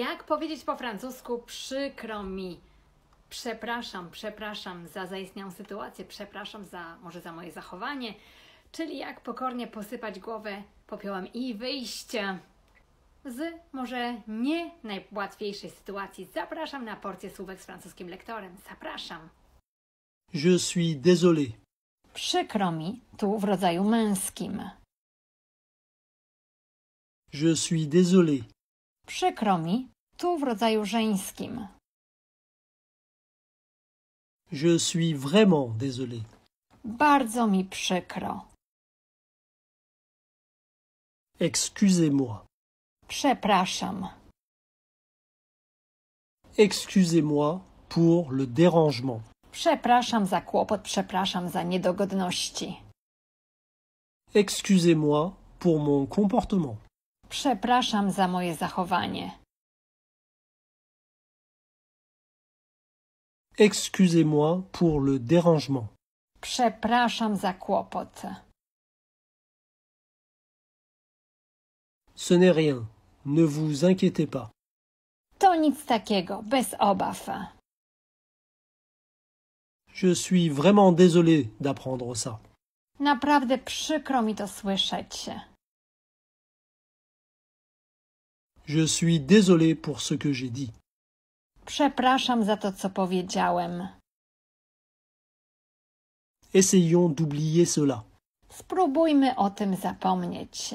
Jak powiedzieć po francusku przykro mi? Przepraszam, przepraszam za zaistniałą sytuację, przepraszam za może za moje zachowanie, czyli jak pokornie posypać głowę popiołem i wyjście z może nie najłatwiejszej sytuacji. Zapraszam na porcję słówek z francuskim lektorem. Zapraszam. Je suis désolé. Przykro mi, tu w rodzaju męskim. Je suis désolé. Przykro mi, tu w rodzaju żeńskim. Je suis vraiment désolé. Bardzo mi przykro. Excusez-moi. Przepraszam. Excusez-moi pour le dérangement. Przepraszam za kłopot, przepraszam za niedogodności. Excusez-moi pour mon comportement. Przepraszam za moje zachowanie. Excusez-moi pour le dérangement. Przepraszam za kłopot. Ce n'est rien. Ne vous inquiétez pas. To nic takiego, bez obaw. Je suis vraiment désolé d'apprendre ça. Naprawdę przykro mi to słyszeć. Je suis désolé pour ce que j'ai dit. Przepraszam za to, co powiedziałem. Essayons d'oublier cela. Spróbujmy o tym zapomnieć.